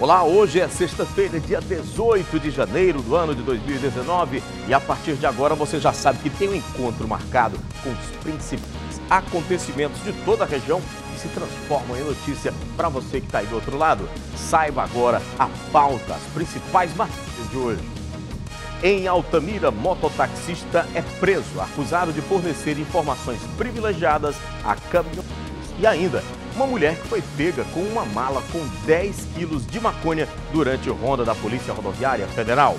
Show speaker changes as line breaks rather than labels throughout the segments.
Olá, hoje é sexta-feira, dia 18 de janeiro do ano de 2019 e a partir de agora você já sabe que tem um encontro marcado com os principais acontecimentos de toda a região que se transformam em notícia para você que está aí do outro lado. Saiba agora a pauta, as principais matérias de hoje. Em Altamira, mototaxista é preso, acusado de fornecer informações privilegiadas a caminhões. e ainda uma mulher que foi pega com uma mala com 10 quilos de maconha durante ronda da Polícia Rodoviária Federal.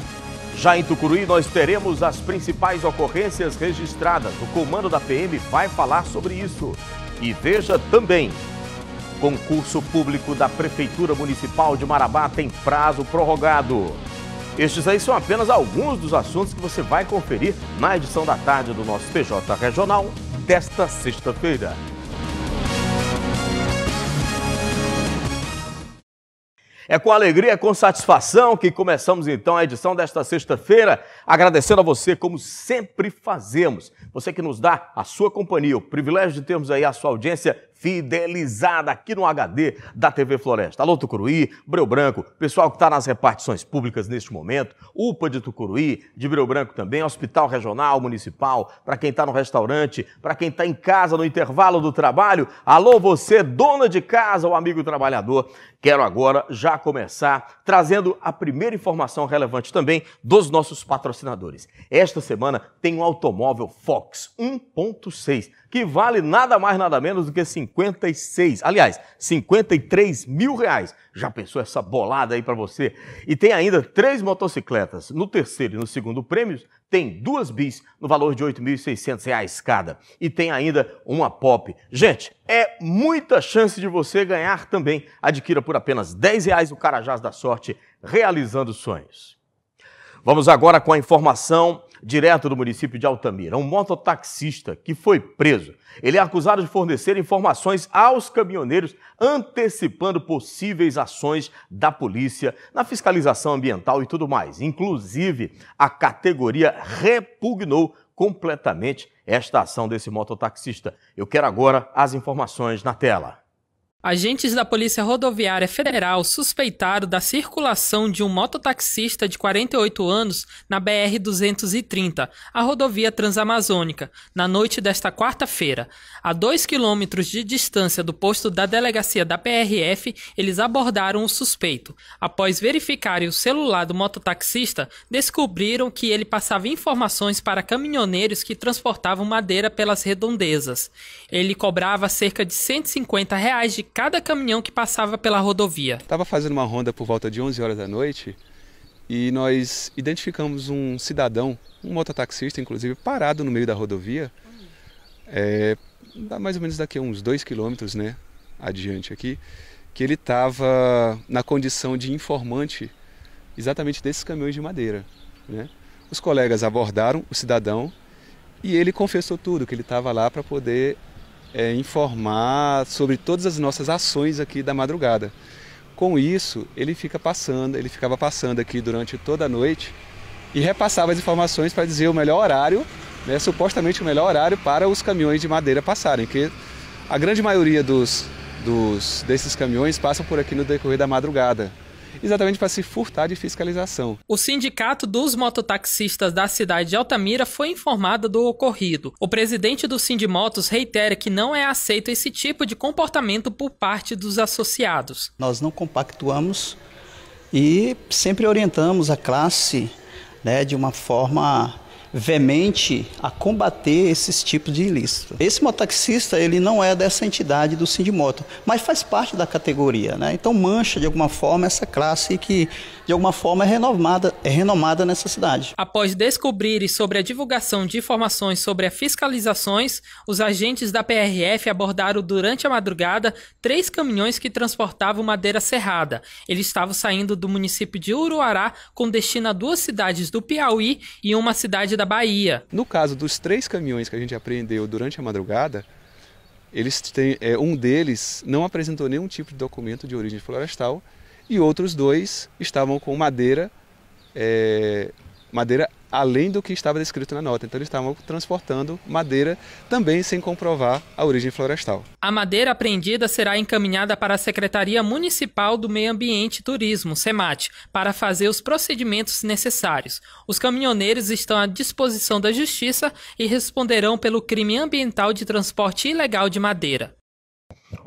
Já em Tucuruí, nós teremos as principais ocorrências registradas. O comando da PM vai falar sobre isso. E veja também: concurso público da Prefeitura Municipal de Marabá tem prazo prorrogado. Estes aí são apenas alguns dos assuntos que você vai conferir na edição da tarde do nosso TJ Regional desta sexta-feira. É com alegria, é com satisfação que começamos então a edição desta sexta-feira agradecendo a você, como sempre fazemos, você que nos dá a sua companhia, o privilégio de termos aí a sua audiência fidelizada aqui no HD da TV Floresta. Alô Tucuruí, Breu Branco, pessoal que está nas repartições públicas neste momento, UPA de Tucuruí, de Breu Branco também, Hospital Regional, Municipal, para quem está no restaurante, para quem está em casa no intervalo do trabalho. Alô você, dona de casa, o amigo trabalhador. Quero agora já começar trazendo a primeira informação relevante também dos nossos patrocinadores patrocinadores. Esta semana tem um automóvel Fox 1.6, que vale nada mais nada menos do que 56, aliás, 53 mil reais. Já pensou essa bolada aí para você? E tem ainda três motocicletas. No terceiro e no segundo prêmios, tem duas bis no valor de R$ 8.600 cada. E tem ainda uma pop. Gente, é muita chance de você ganhar também. Adquira por apenas R$ reais o Carajás da Sorte, realizando sonhos. Vamos agora com a informação direto do município de Altamira. Um mototaxista que foi preso. Ele é acusado de fornecer informações aos caminhoneiros, antecipando possíveis ações da polícia na fiscalização ambiental e tudo mais. Inclusive, a categoria repugnou completamente esta ação desse mototaxista. Eu quero agora as informações na tela.
Agentes da Polícia Rodoviária Federal suspeitaram da circulação de um mototaxista de 48 anos na BR-230, a rodovia transamazônica, na noite desta quarta-feira. A 2 quilômetros de distância do posto da delegacia da PRF, eles abordaram o suspeito. Após verificarem o celular do mototaxista, descobriram que ele passava informações para caminhoneiros que transportavam madeira pelas redondezas. Ele cobrava cerca de R$ 150 reais de cada caminhão que passava pela rodovia. Estava fazendo
uma ronda por volta de 11 horas da noite e nós identificamos um cidadão, um mototaxista inclusive, parado no meio da rodovia, é, mais ou menos daqui a uns 2 quilômetros né, adiante aqui, que ele estava na condição de informante exatamente desses caminhões de madeira. Né? Os colegas abordaram o cidadão e ele confessou tudo, que ele estava lá para poder é, informar sobre todas as nossas ações aqui da madrugada. Com isso, ele fica passando, ele ficava passando aqui durante toda a noite e repassava as informações para dizer o melhor horário, né, supostamente o melhor horário para os caminhões de madeira passarem, que a grande maioria dos, dos desses caminhões passam por aqui no decorrer da madrugada exatamente para se furtar de fiscalização.
O Sindicato dos Mototaxistas da cidade de Altamira foi informado do ocorrido. O presidente do Sindimotos reitera que não é aceito esse tipo de comportamento por parte dos associados.
Nós não compactuamos e sempre orientamos a classe né, de uma forma veemente a combater esses tipos de ilícito. Esse mototaxista, ele não é dessa entidade do Sindimoto, mas faz parte da categoria, né? Então mancha de alguma forma essa classe que de alguma forma é renomada, é renomada nessa cidade.
Após descobrirem sobre a divulgação de informações sobre as fiscalizações, os agentes da PRF abordaram durante a madrugada três caminhões que transportavam madeira serrada. Eles estavam saindo do município de Uruará com destino a duas cidades do Piauí e uma cidade da Bahia.
No caso dos três caminhões que a gente apreendeu durante a madrugada, eles têm, é, um deles não apresentou nenhum tipo de documento de origem florestal e outros dois estavam com madeira, é, madeira além do que estava descrito na nota. Então eles estavam transportando madeira também sem comprovar a origem florestal.
A madeira apreendida será encaminhada para a Secretaria Municipal do Meio Ambiente e Turismo, SEMAT, para fazer os procedimentos necessários. Os caminhoneiros estão à disposição da justiça e responderão pelo crime ambiental de transporte ilegal de madeira.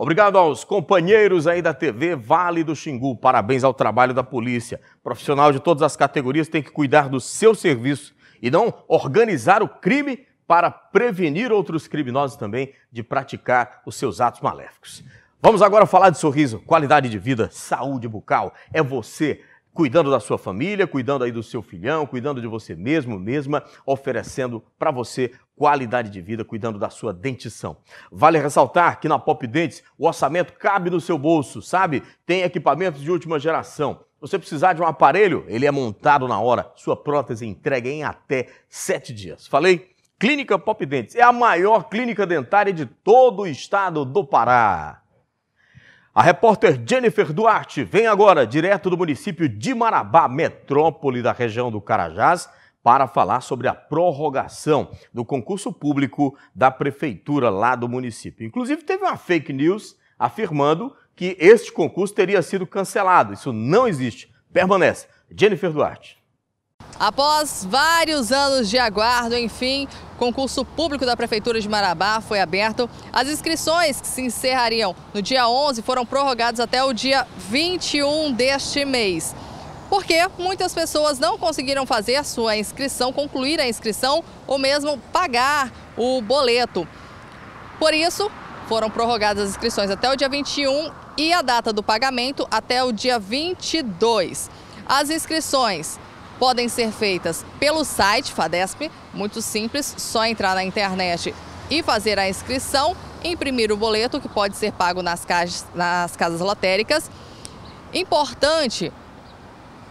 Obrigado aos companheiros aí da TV Vale do Xingu. Parabéns ao trabalho da polícia. Profissional de todas as categorias tem que cuidar do seu serviço e não organizar o crime para prevenir outros criminosos também de praticar os seus atos maléficos. Vamos agora falar de sorriso, qualidade de vida, saúde bucal. É você cuidando da sua família, cuidando aí do seu filhão, cuidando de você mesmo, mesma, oferecendo para você qualidade de vida cuidando da sua dentição. Vale ressaltar que na Pop Dentes o orçamento cabe no seu bolso, sabe? Tem equipamentos de última geração. Você precisar de um aparelho, ele é montado na hora. Sua prótese é entrega em até sete dias. Falei? Clínica Pop Dentes é a maior clínica dentária de todo o estado do Pará. A repórter Jennifer Duarte vem agora direto do município de Marabá, metrópole da região do Carajás para falar sobre a prorrogação do concurso público da prefeitura lá do município. Inclusive, teve uma fake news afirmando que este concurso teria sido cancelado. Isso não existe. Permanece. Jennifer Duarte.
Após vários anos de aguardo, enfim, concurso público da Prefeitura de Marabá foi aberto. As inscrições que se encerrariam no dia 11 foram prorrogadas até o dia 21 deste mês porque muitas pessoas não conseguiram fazer sua inscrição, concluir a inscrição ou mesmo pagar o boleto. Por isso, foram prorrogadas as inscrições até o dia 21 e a data do pagamento até o dia 22. As inscrições podem ser feitas pelo site FADESP, muito simples, só entrar na internet e fazer a inscrição, imprimir o boleto que pode ser pago nas, caixas, nas casas lotéricas. Importante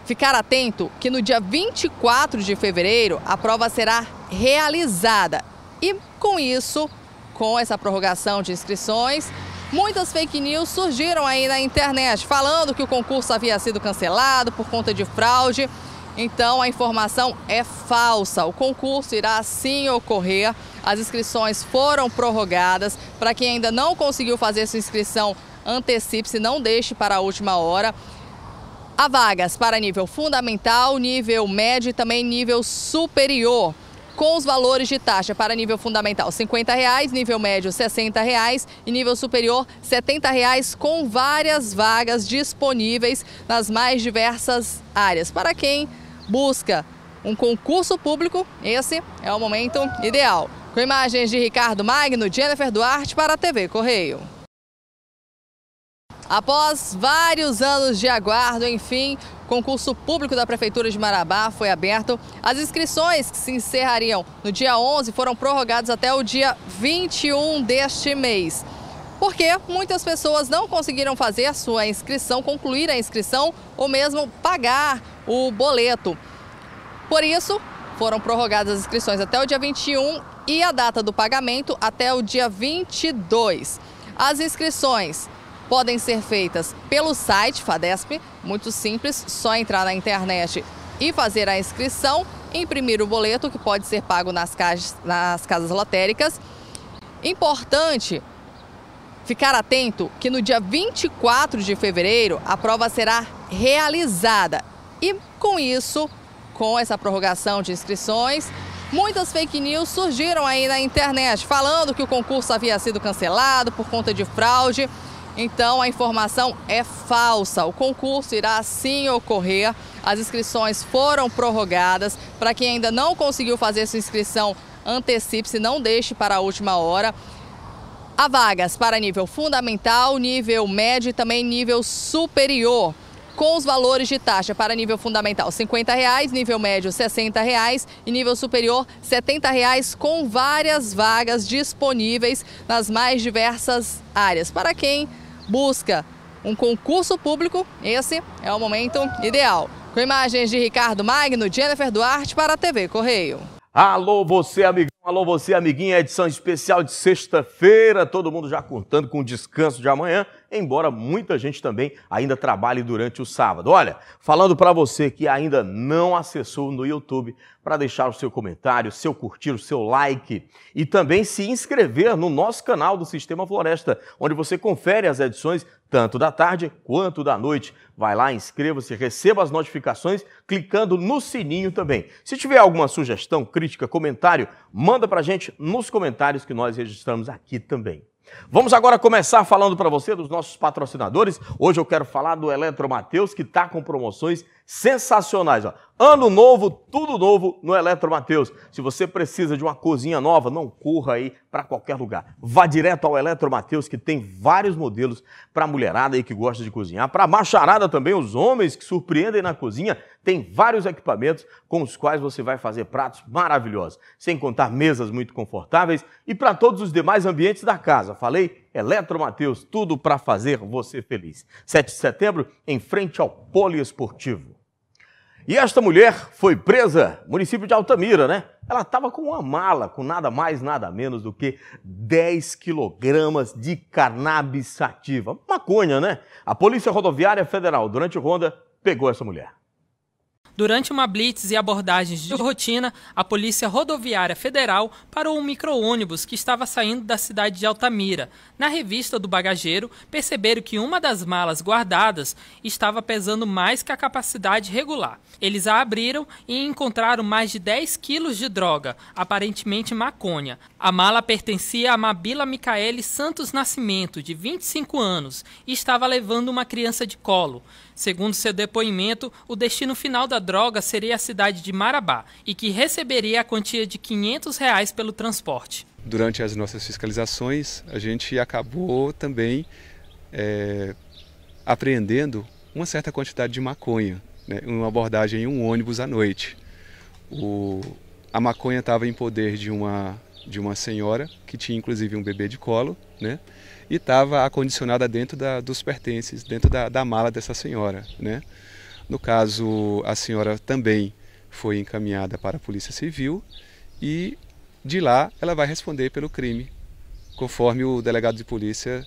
Ficar atento que no dia 24 de fevereiro a prova será realizada. E com isso, com essa prorrogação de inscrições, muitas fake news surgiram aí na internet falando que o concurso havia sido cancelado por conta de fraude. Então a informação é falsa. O concurso irá sim ocorrer. As inscrições foram prorrogadas. Para quem ainda não conseguiu fazer sua inscrição, antecipe-se, não deixe para a última hora. Há vagas para nível fundamental, nível médio e também nível superior. Com os valores de taxa para nível fundamental R$ 50,00, nível médio R$ 60,00 e nível superior R$ 70,00, com várias vagas disponíveis nas mais diversas áreas. Para quem busca um concurso público, esse é o momento ideal. Com imagens de Ricardo Magno, Jennifer Duarte para a TV Correio. Após vários anos de aguardo, enfim, o concurso público da Prefeitura de Marabá foi aberto. As inscrições que se encerrariam no dia 11 foram prorrogadas até o dia 21 deste mês. Porque muitas pessoas não conseguiram fazer sua inscrição, concluir a inscrição ou mesmo pagar o boleto. Por isso, foram prorrogadas as inscrições até o dia 21 e a data do pagamento até o dia 22. As inscrições podem ser feitas pelo site FADESP, muito simples, só entrar na internet e fazer a inscrição, imprimir o boleto que pode ser pago nas, caixas, nas casas lotéricas. Importante ficar atento que no dia 24 de fevereiro a prova será realizada e com isso, com essa prorrogação de inscrições, Muitas fake news surgiram aí na internet falando que o concurso havia sido cancelado por conta de fraude. Então a informação é falsa. O concurso irá sim ocorrer. As inscrições foram prorrogadas. Para quem ainda não conseguiu fazer sua inscrição, antecipe-se, não deixe para a última hora. Há vagas para nível fundamental, nível médio e também nível superior com os valores de taxa para nível fundamental R$ 50,00, nível médio R$ 60,00 e nível superior R$ 70,00, com várias vagas disponíveis nas mais diversas áreas. Para quem busca um concurso público, esse é o momento ideal. Com imagens de Ricardo Magno, Jennifer Duarte para a TV Correio.
Alô, você, amigão, alô, você, amiguinha, edição especial de sexta-feira. Todo mundo já contando com o descanso de amanhã embora muita gente também ainda trabalhe durante o sábado. Olha, falando para você que ainda não acessou no YouTube, para deixar o seu comentário, seu curtir, o seu like e também se inscrever no nosso canal do Sistema Floresta, onde você confere as edições tanto da tarde quanto da noite. Vai lá, inscreva-se, receba as notificações clicando no sininho também. Se tiver alguma sugestão, crítica, comentário, manda para gente nos comentários que nós registramos aqui também. Vamos agora começar falando para você dos nossos patrocinadores. Hoje eu quero falar do Eletro Mateus, que está com promoções sensacionais. Ó. Ano novo, tudo novo no Eletro Mateus. Se você precisa de uma cozinha nova, não corra aí para qualquer lugar. Vá direto ao Eletro Mateus, que tem vários modelos para a mulherada aí que gosta de cozinhar, para a macharada também, os homens que surpreendem na cozinha, tem vários equipamentos com os quais você vai fazer pratos maravilhosos, sem contar mesas muito confortáveis e para todos os demais ambientes da casa. Falei Eletro Mateus, tudo para fazer você feliz. 7 de setembro, em frente ao Poliesportivo. E esta mulher foi presa, município de Altamira, né? Ela estava com uma mala, com nada mais, nada menos do que 10 quilogramas de cannabis sativa. Maconha, né? A Polícia Rodoviária Federal, durante ronda, pegou essa mulher.
Durante uma blitz e abordagens de rotina, a Polícia Rodoviária Federal parou um micro-ônibus que estava saindo da cidade de Altamira. Na revista do bagageiro, perceberam que uma das malas guardadas estava pesando mais que a capacidade regular. Eles a abriram e encontraram mais de 10 quilos de droga, aparentemente maconha. A mala pertencia a Mabila Micaele Santos Nascimento, de 25 anos, e estava levando uma criança de colo. Segundo seu depoimento, o destino final da droga seria a cidade de Marabá e que receberia a quantia de 500 reais pelo transporte.
Durante as nossas fiscalizações, a gente acabou também é, apreendendo uma certa quantidade de maconha, né, uma abordagem em um ônibus à noite. O, a maconha estava em poder de uma, de uma senhora que tinha inclusive um bebê de colo, né? e estava acondicionada dentro da, dos pertences, dentro da, da mala dessa senhora. Né? No caso, a senhora também foi encaminhada para a Polícia Civil e de lá ela vai responder pelo crime, conforme o delegado de polícia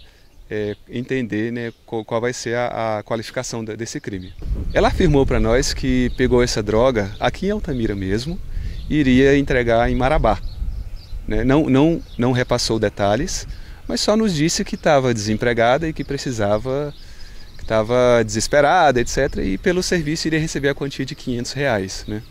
é, entender né, qual, vai ser a, a qualificação da, desse crime. Ela afirmou para nós que pegou essa droga aqui em Altamira mesmo e iria entregar em Marabá. Né? Não, não, não repassou detalhes, mas só nos disse que estava desempregada e que precisava, que estava desesperada, etc. E pelo serviço iria receber a quantia de 500 reais, né?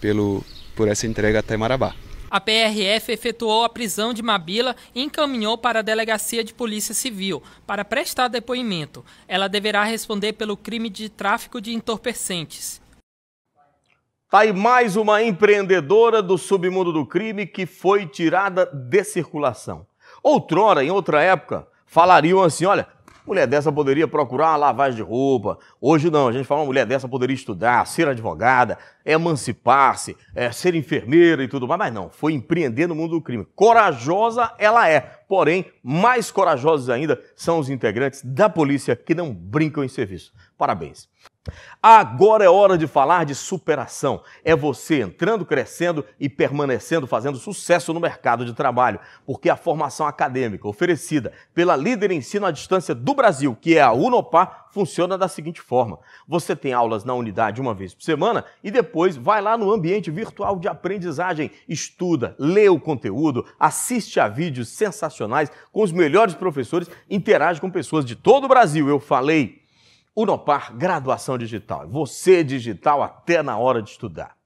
Pelo, por essa entrega até Marabá.
A PRF efetuou a prisão de Mabila e encaminhou para a Delegacia de Polícia Civil para prestar depoimento. Ela deverá responder pelo crime de tráfico de entorpecentes.
Está aí mais uma empreendedora do submundo do crime que foi tirada de circulação. Outrora, em outra época, falariam assim: olha, mulher dessa poderia procurar uma lavagem de roupa. Hoje não, a gente fala uma mulher dessa poderia estudar, ser advogada, emancipar-se, é, ser enfermeira e tudo mais, mas não, foi empreender no mundo do crime. Corajosa ela é, porém, mais corajosos ainda são os integrantes da polícia que não brincam em serviço. Parabéns. Agora é hora de falar de superação. É você entrando, crescendo e permanecendo fazendo sucesso no mercado de trabalho, porque a formação acadêmica oferecida pela líder ensino à distância do Brasil, que é a Unopar, funciona da seguinte forma: você tem aulas na unidade uma vez por semana e depois vai lá no ambiente virtual de aprendizagem, estuda, lê o conteúdo, assiste a vídeos sensacionais com os melhores professores, interage com pessoas de todo o Brasil. Eu falei Unopar Graduação Digital. Você digital até na hora de estudar.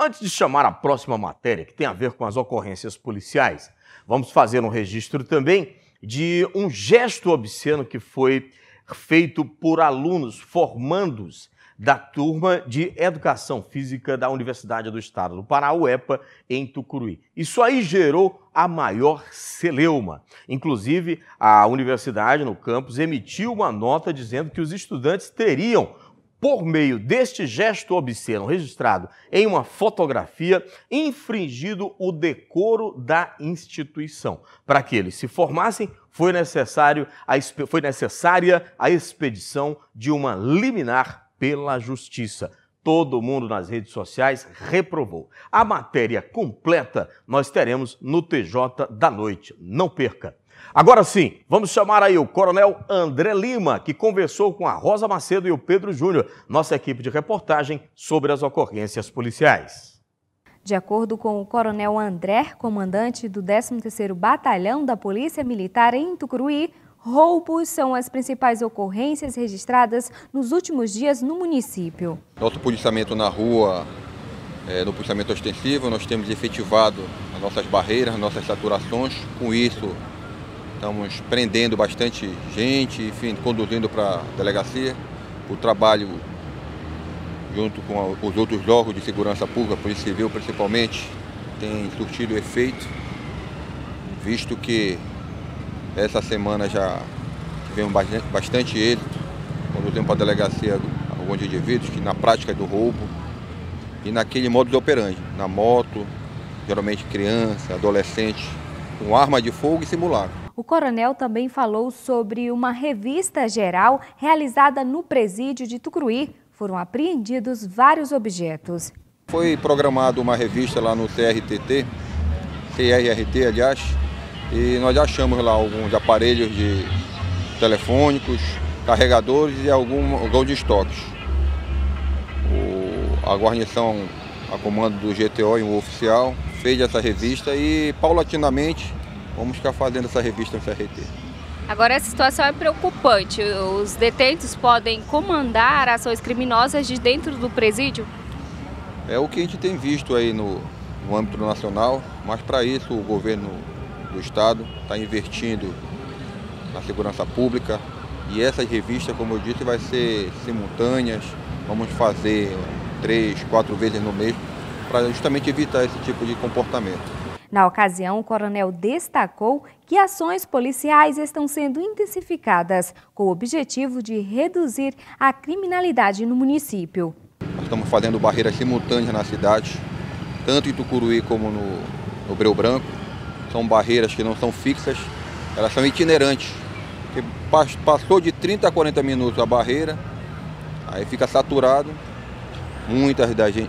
Antes de chamar a próxima matéria, que tem a ver com as ocorrências policiais, vamos fazer um registro também de um gesto obsceno que foi feito por alunos formandos da turma de Educação Física da Universidade do Estado do Pará, UEPA, em Tucuruí. Isso aí gerou a maior celeuma. Inclusive, a universidade no campus emitiu uma nota dizendo que os estudantes teriam por meio deste gesto obsceno registrado em uma fotografia, infringido o decoro da instituição. Para que eles se formassem, foi, necessário a, foi necessária a expedição de uma liminar pela Justiça. Todo mundo nas redes sociais reprovou. A matéria completa nós teremos no TJ da noite. Não perca! Agora sim, vamos chamar aí o Coronel André Lima, que conversou com a Rosa Macedo e o Pedro Júnior, nossa equipe de reportagem, sobre as ocorrências policiais.
De acordo com o Coronel André, comandante do 13º Batalhão da Polícia Militar em Tucuruí, Roubos são as principais ocorrências registradas nos últimos dias no município.
Nosso policiamento na rua, é, no policiamento ostensivo, nós temos efetivado as nossas barreiras, as nossas saturações. Com isso, estamos prendendo bastante gente, enfim, conduzindo para a delegacia. O trabalho junto com os outros órgãos de segurança pública, Polícia Civil principalmente, tem surtido efeito, visto que essa semana já tivemos bastante êxito quando temos para a delegacia alguns indivíduos que na prática do roubo e naquele modo de operante, na moto, geralmente criança, adolescente, com arma de fogo e simulado.
O coronel também falou sobre uma revista geral realizada no presídio de Tucuruí. Foram apreendidos vários objetos.
Foi programada uma revista lá no CRTT, CRRT, aliás, e nós achamos lá alguns aparelhos de telefônicos, carregadores e algum, de estoques. O, a guarnição, a comando do GTO e o oficial, fez essa revista e paulatinamente vamos ficar fazendo essa revista no CRT.
Agora, essa situação é preocupante. Os detentos podem comandar ações criminosas de dentro do presídio?
É o que a gente tem visto aí no, no âmbito nacional, mas para isso o governo do Estado, está investindo na segurança pública. E essas revistas, como eu disse, vai ser simultâneas, vamos fazer três, quatro vezes no mês, para justamente evitar esse tipo de comportamento.
Na ocasião, o coronel destacou que ações policiais estão sendo intensificadas com o objetivo de reduzir a criminalidade no município.
Nós estamos fazendo barreiras simultâneas na cidade, tanto em Tucuruí como no, no Breu Branco são barreiras que não são fixas, elas são itinerantes. Porque passou de 30 a 40 minutos a barreira, aí fica saturado. Muitas, da gente,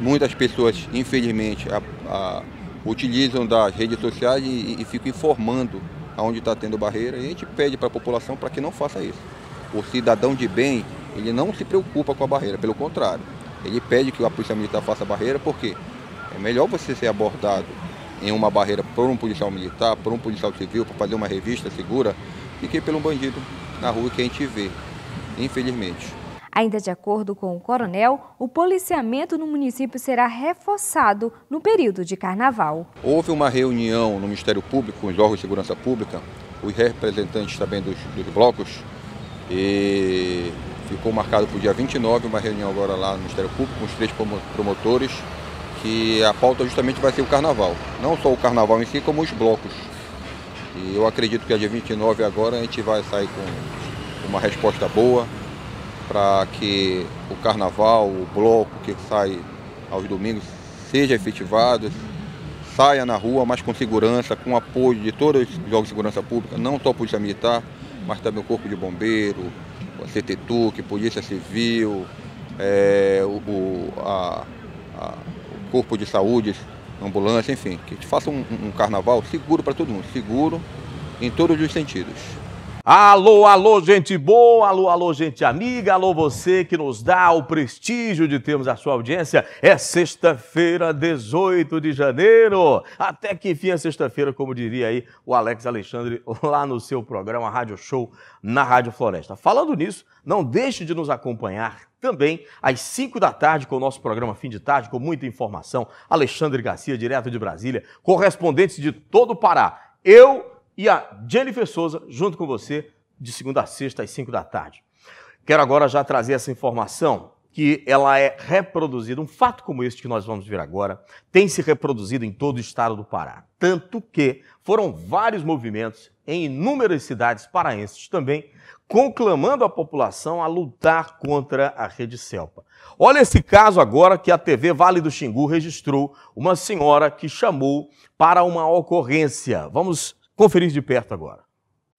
muitas pessoas, infelizmente, a, a, utilizam das redes sociais e, e ficam informando aonde está tendo barreira. E a gente pede para a população para que não faça isso. O cidadão de bem, ele não se preocupa com a barreira, pelo contrário. Ele pede que a Polícia Militar faça barreira, porque é melhor você ser abordado em uma barreira por um policial militar, por um policial civil, para fazer uma revista segura, fiquei pelo bandido na rua que a gente vê, infelizmente.
Ainda de acordo com o coronel, o policiamento no município será reforçado no período de carnaval.
Houve uma reunião no Ministério Público, com os órgãos de segurança pública, os representantes também dos, dos blocos, e ficou marcado para o dia 29 uma reunião agora lá no Ministério Público com os três promotores que a pauta justamente vai ser o carnaval. Não só o carnaval em si, como os blocos. E eu acredito que a dia 29 agora a gente vai sair com uma resposta boa para que o carnaval, o bloco que sai aos domingos seja efetivado, saia na rua, mas com segurança, com apoio de todos os órgãos de segurança pública, não só a Polícia Militar, mas também o Corpo de Bombeiro, a CTTUC, Polícia Civil, é, o, a, a corpo de saúde, ambulância,
enfim, que faça um, um carnaval seguro para todo mundo, seguro em todos os sentidos. Alô, alô, gente boa, alô, alô, gente amiga, alô, você que nos dá o prestígio de termos a sua audiência. É sexta-feira, 18 de janeiro. Até que fim é sexta-feira, como diria aí o Alex Alexandre, lá no seu programa Rádio Show na Rádio Floresta. Falando nisso, não deixe de nos acompanhar também às 5 da tarde com o nosso programa Fim de Tarde, com muita informação. Alexandre Garcia, direto de Brasília, correspondente de todo o Pará. Eu e a Jennifer Souza junto com você de segunda a sexta às 5 da tarde. Quero agora já trazer essa informação que ela é reproduzida, um fato como este que nós vamos ver agora, tem se reproduzido em todo o estado do Pará. Tanto que foram vários movimentos em inúmeras cidades paraenses também, conclamando a população a lutar contra a rede Selpa. Olha esse caso agora que a TV Vale do Xingu registrou uma senhora que chamou para uma ocorrência.
Vamos Conferir de perto agora.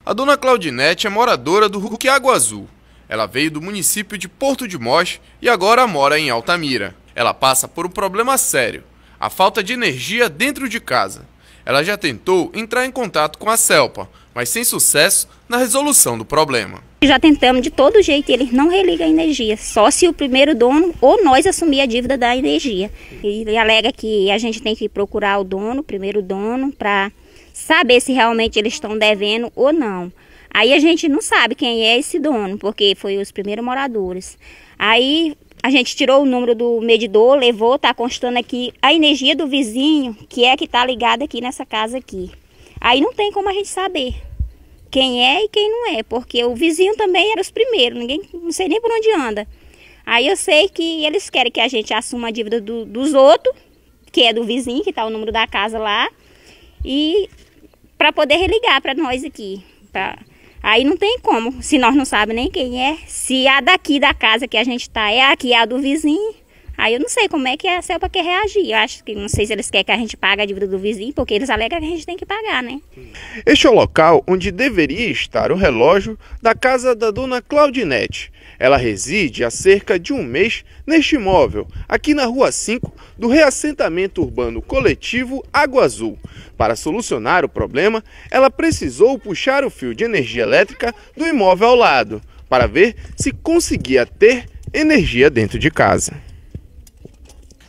A dona Claudinete é moradora do Ruque Água Azul. Ela veio do município de Porto de Mós e agora mora em Altamira. Ela passa por um problema sério: a falta de energia dentro de casa. Ela já tentou entrar em contato com a CELPA, mas sem sucesso na resolução do problema.
Já tentamos de todo jeito e eles não religam a energia, só se o primeiro dono ou nós assumir a dívida da energia. Ele alega que a gente tem que procurar o dono, o primeiro dono, para saber se realmente eles estão devendo ou não. Aí a gente não sabe quem é esse dono, porque foi os primeiros moradores. Aí a gente tirou o número do medidor, levou, tá constando aqui a energia do vizinho, que é que tá ligada aqui nessa casa aqui. Aí não tem como a gente saber quem é e quem não é, porque o vizinho também era os primeiros, ninguém não sei nem por onde anda. Aí eu sei que eles querem que a gente assuma a dívida do, dos outros, que é do vizinho, que tá o número da casa lá, e para poder religar para nós aqui. Pra... Aí não tem como, se nós não sabemos nem quem é. Se a daqui da casa que a gente tá é a que é a do vizinho, Aí eu não sei como é que é a CELPA quer reagir. Eu acho que não sei se eles querem que a gente pague a dívida do vizinho, porque eles alegam que a gente tem que pagar, né?
Este é o local onde deveria estar o relógio da casa da dona Claudinete. Ela reside há cerca de um mês neste imóvel, aqui na Rua 5 do reassentamento urbano coletivo Água Azul. Para solucionar o problema, ela precisou puxar o fio de energia elétrica do imóvel ao lado, para ver se conseguia ter energia dentro de casa.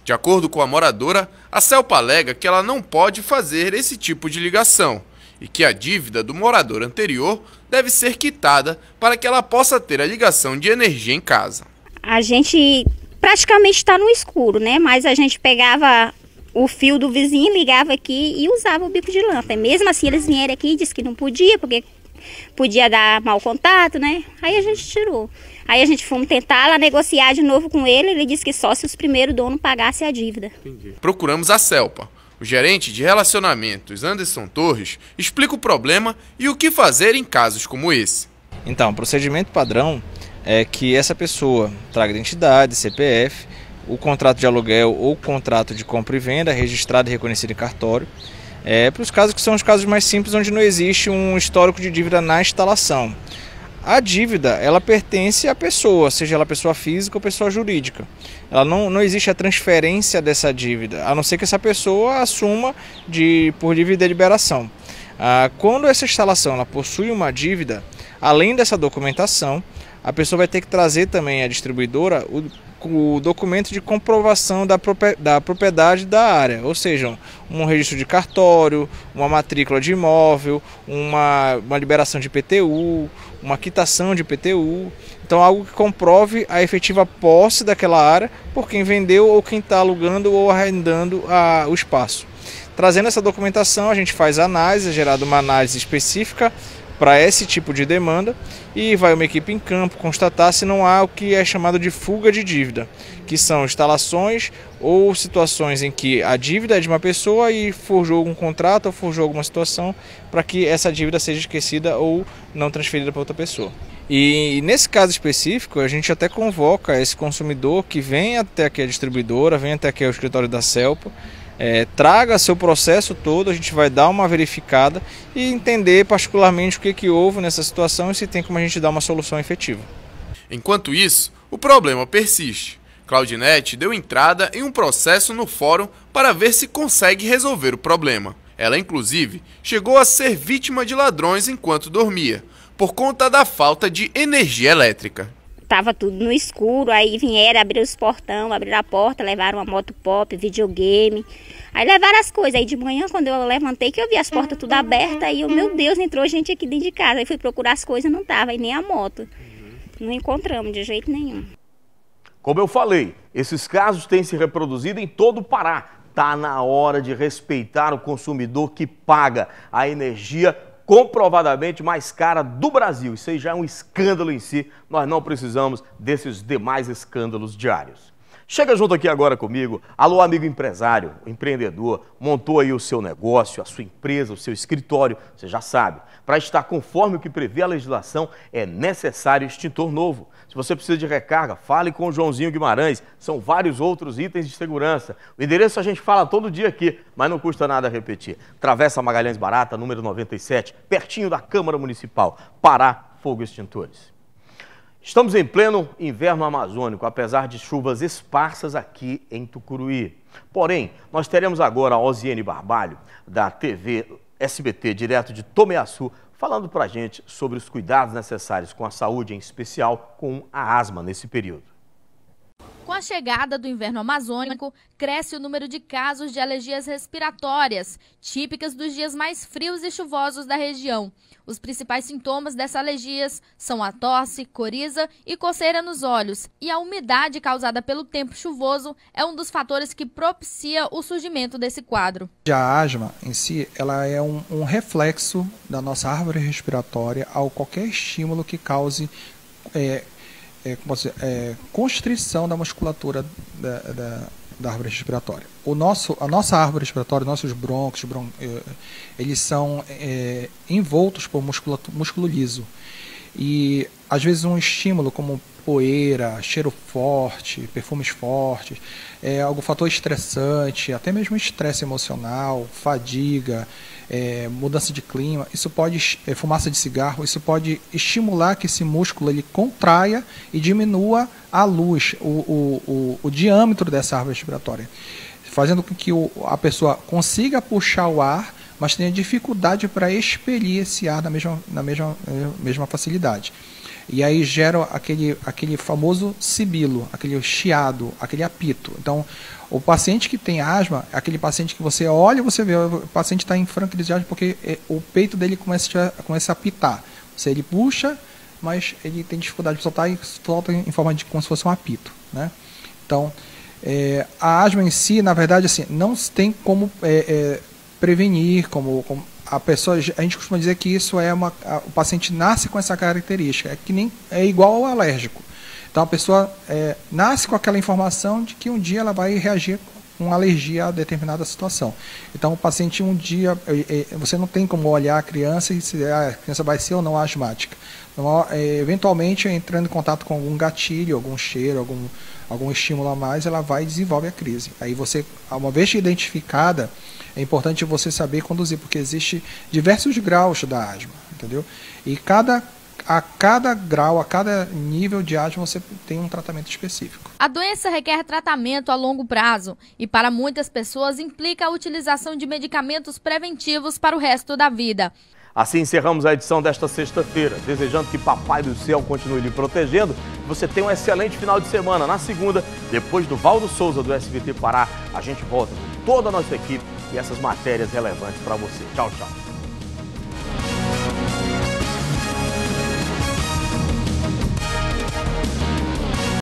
De acordo com a moradora, a CELPA alega que ela não pode fazer esse tipo de ligação e que a dívida do morador anterior deve ser quitada para que ela possa ter a ligação de energia em casa.
A gente praticamente está no escuro, né? Mas a gente pegava o fio do vizinho, ligava aqui e usava o bico de lâmpada. Mesmo assim, eles vieram aqui e disseram que não podia, porque podia dar mau contato, né? Aí a gente tirou. Aí a gente fomos tentar lá negociar de novo com ele, ele disse que só se os primeiros dono pagassem a dívida. Entendi.
Procuramos a Celpa. O gerente de relacionamentos, Anderson Torres, explica o problema e o que fazer em casos como esse. Então, o procedimento padrão é que essa pessoa traga identidade,
CPF, o contrato de aluguel ou contrato de compra e venda registrado e reconhecido em cartório. É, para os casos que são os casos mais simples, onde não existe um histórico de dívida na instalação. A dívida, ela pertence à pessoa, seja ela pessoa física ou pessoa jurídica. Ela não, não existe a transferência dessa dívida, a não ser que essa pessoa assuma de, por dívida de liberação. Ah, quando essa instalação ela possui uma dívida, além dessa documentação, a pessoa vai ter que trazer também à distribuidora o o documento de comprovação da propriedade da área, ou seja, um registro de cartório, uma matrícula de imóvel, uma, uma liberação de PTU, uma quitação de PTU. Então, algo que comprove a efetiva posse daquela área por quem vendeu ou quem está alugando ou arrendando a, o espaço. Trazendo essa documentação, a gente faz análise, é gerada uma análise específica para esse tipo de demanda e vai uma equipe em campo constatar se não há o que é chamado de fuga de dívida, que são instalações ou situações em que a dívida é de uma pessoa e forjou algum contrato ou forjou alguma situação para que essa dívida seja esquecida ou não transferida para outra pessoa. E nesse caso específico, a gente até convoca esse consumidor que vem até aqui a distribuidora, vem até aqui o escritório da CELPA, é, traga seu processo todo, a gente vai dar uma verificada e entender particularmente o que, que houve nessa situação e se tem como a gente dar uma solução efetiva.
Enquanto isso, o problema persiste. Claudinete deu entrada em um processo no fórum para ver se consegue resolver o problema. Ela, inclusive, chegou a ser vítima de ladrões enquanto dormia, por conta da falta de energia elétrica
tava tudo no escuro, aí vieram, abriram os portão, abriram a porta, levaram uma moto pop, videogame. Aí levaram as coisas. Aí de manhã, quando eu levantei, que eu vi as portas tudo uhum, abertas, aí eu, uhum. meu Deus, entrou gente aqui dentro de casa. Aí fui procurar as coisas, não tava, e nem a moto. Não encontramos de jeito nenhum.
Como eu falei, esses casos têm se reproduzido em todo o Pará. Está na hora de respeitar o consumidor que paga a energia comprovadamente mais cara do Brasil. Isso aí já é um escândalo em si. Nós não precisamos desses demais escândalos diários. Chega junto aqui agora comigo. Alô, amigo empresário, empreendedor, montou aí o seu negócio, a sua empresa, o seu escritório, você já sabe. Para estar conforme o que prevê a legislação, é necessário extintor novo. Se você precisa de recarga, fale com o Joãozinho Guimarães. São vários outros itens de segurança. O endereço a gente fala todo dia aqui, mas não custa nada repetir. Travessa Magalhães Barata, número 97, pertinho da Câmara Municipal. Pará, fogo extintores. Estamos em pleno inverno amazônico, apesar de chuvas esparsas aqui em Tucuruí. Porém, nós teremos agora a Osiane Barbalho, da TV SBT, direto de Tomeaçu, falando para a gente sobre os cuidados necessários com a saúde, em especial com a asma nesse período.
Com a chegada do inverno amazônico, cresce o número de casos de alergias respiratórias, típicas dos dias mais frios e chuvosos da região. Os principais sintomas dessas alergias são a tosse, coriza e coceira nos olhos. E a umidade causada pelo tempo chuvoso é um dos fatores que propicia o surgimento desse quadro.
A asma em si, ela é um, um reflexo da nossa árvore respiratória ao qualquer estímulo que cause é, é, dizer, é, constrição da musculatura da, da, da, árvore respiratória. O nosso, a nossa árvore respiratória, nossos broncos, bron, é, eles são eh, envoltos por músculo, músculo liso. E às vezes um estímulo como poeira, cheiro forte, perfumes fortes, é, algum fator estressante, até mesmo estresse emocional, fadiga, é, mudança de clima, isso pode é, fumaça de cigarro, isso pode estimular que esse músculo ele contraia e diminua a luz, o, o, o, o diâmetro dessa árvore respiratória, fazendo com que a pessoa consiga puxar o ar, mas tenha dificuldade para expelir esse ar na mesma, na mesma, eh, mesma facilidade. E aí gera aquele, aquele famoso sibilo, aquele chiado, aquele apito. Então, o paciente que tem asma, é aquele paciente que você olha, você vê, o paciente está em franca de asma porque é, o peito dele começa a, começa a apitar. Seja, ele puxa, mas ele tem dificuldade de soltar e solta em forma de como se fosse um apito. Né? Então, é, a asma em si, na verdade, assim, não tem como é, é, prevenir, como, como a pessoa, a gente costuma dizer que isso é uma, a, o paciente nasce com essa característica, é que nem é igual ao alérgico. Então a pessoa é, nasce com aquela informação de que um dia ela vai reagir uma alergia a determinada situação. Então, o paciente um dia, eh, eh, você não tem como olhar a criança e se ah, a criança vai ser ou não asmática. Então, eh, eventualmente, entrando em contato com algum gatilho, algum cheiro, algum, algum estímulo a mais, ela vai e desenvolve a crise. Aí você, uma vez identificada, é importante você saber conduzir, porque existe diversos graus da asma, entendeu? E cada a cada grau, a cada nível de asma, você tem um tratamento específico.
A doença requer tratamento a longo prazo e, para muitas pessoas, implica a utilização de medicamentos preventivos para o resto da vida.
Assim encerramos a edição desta sexta-feira, desejando que Papai do Céu continue lhe protegendo. Você tenha um excelente final de semana. Na segunda, depois do Valdo Souza do SBT Pará, a gente volta com toda a nossa equipe e essas matérias relevantes para você. Tchau, tchau.